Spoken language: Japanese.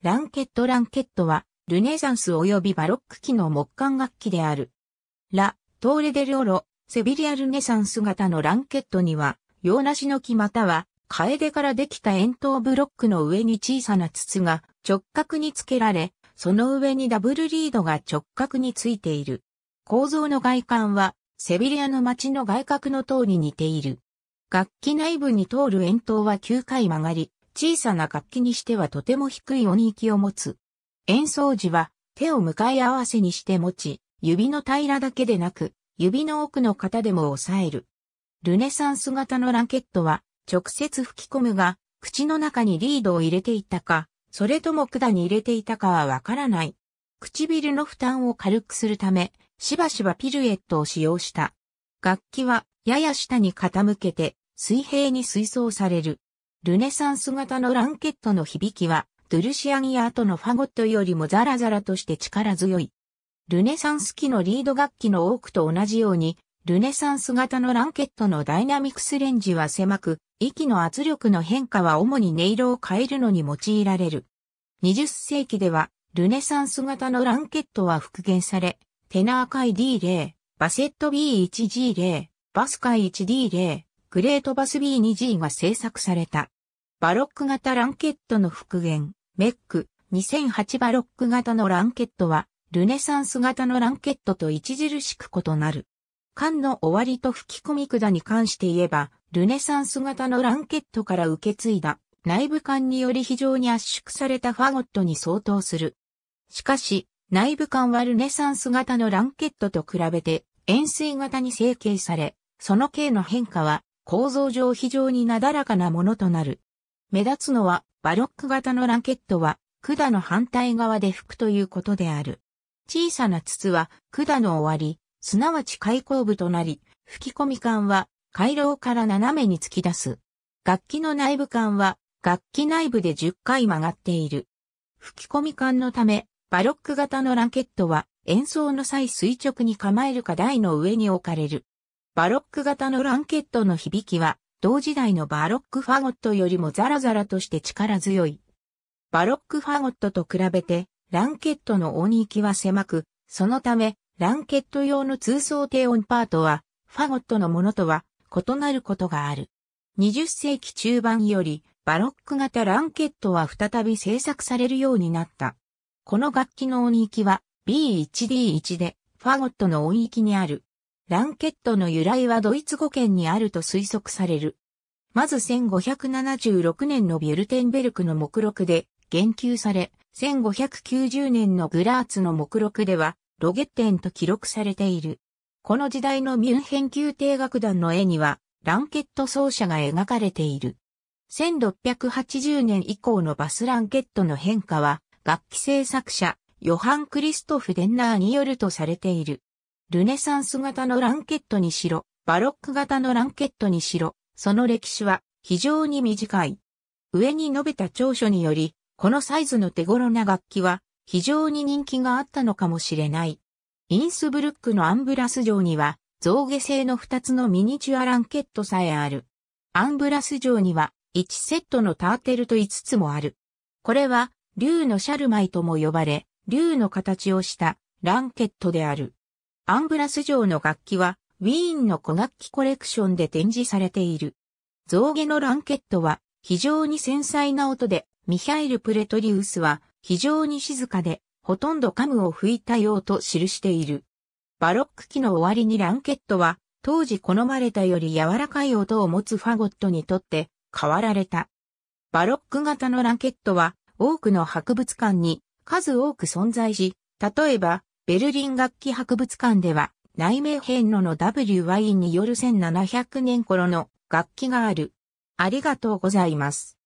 ランケットランケットは、ルネサンス及びバロック期の木管楽器である。ラ・トーレデルオロ、セビリアルネサンス型のランケットには、洋梨の木または、カエデからできた円筒ブロックの上に小さな筒が直角につけられ、その上にダブルリードが直角についている。構造の外観は、セビリアの町の外角の塔に似ている。楽器内部に通る円筒は9回曲がり、小さな楽器にしてはとても低い音域を持つ。演奏時は手を向かい合わせにして持ち、指の平らだけでなく、指の奥の型でも抑える。ルネサンス型のランケットは直接吹き込むが、口の中にリードを入れていたか、それとも管に入れていたかはわからない。唇の負担を軽くするため、しばしばピルエットを使用した。楽器はやや下に傾けて水平に水槽される。ルネサンス型のランケットの響きは、ドゥルシアンアとのファゴットよりもザラザラとして力強い。ルネサンス期のリード楽器の多くと同じように、ルネサンス型のランケットのダイナミクスレンジは狭く、息の圧力の変化は主に音色を変えるのに用いられる。20世紀では、ルネサンス型のランケットは復元され、テナー界 D0、バセット B1G0、バス界 1D0、グレートバス B2G が制作された。バロック型ランケットの復元、メック、2008バロック型のランケットは、ルネサンス型のランケットと著しく異なる。缶の終わりと吹き込み管に関して言えば、ルネサンス型のランケットから受け継いだ、内部管により非常に圧縮されたファゴットに相当する。しかし、内部管はルネサンス型のランケットと比べて、円錐型に成形され、その形の変化は、構造上非常になだらかなものとなる。目立つのは、バロック型のランケットは、管の反対側で吹くということである。小さな筒は、管の終わり、すなわち開口部となり、吹き込み管は、回廊から斜めに突き出す。楽器の内部管は、楽器内部で10回曲がっている。吹き込み管のため、バロック型のランケットは、演奏の際垂直に構えるか台の上に置かれる。バロック型のランケットの響きは、同時代のバロックファゴットよりもザラザラとして力強い。バロックファゴットと比べて、ランケットの音域は狭く、そのため、ランケット用の通奏低音パートは、ファゴットのものとは異なることがある。20世紀中盤より、バロック型ランケットは再び制作されるようになった。この楽器の音域は B1D1 で、ファゴットの音域にある。ランケットの由来はドイツ語圏にあると推測される。まず1576年のビュルテンベルクの目録で言及され、1590年のグラーツの目録ではロゲッテンと記録されている。この時代のミュンヘン宮廷楽団の絵にはランケット奏者が描かれている。1680年以降のバスランケットの変化は楽器製作者ヨハン・クリストフ・デンナーによるとされている。ルネサンス型のランケットにしろ、バロック型のランケットにしろ、その歴史は非常に短い。上に述べた長所により、このサイズの手頃な楽器は非常に人気があったのかもしれない。インスブルックのアンブラス城には造下製の2つのミニチュアランケットさえある。アンブラス城には1セットのターテルと5つもある。これは竜のシャルマイとも呼ばれ、竜の形をしたランケットである。アンブラス城の楽器は、ウィーンの古楽器コレクションで展示されている。象牙のランケットは、非常に繊細な音で、ミヒャイル・プレトリウスは、非常に静かで、ほとんどカムを吹いたようと記している。バロック期の終わりにランケットは、当時好まれたより柔らかい音を持つファゴットにとって、変わられた。バロック型のランケットは、多くの博物館に数多く存在し、例えば、ベルリン楽器博物館では、内名編のの W y による1700年頃の楽器がある。ありがとうございます。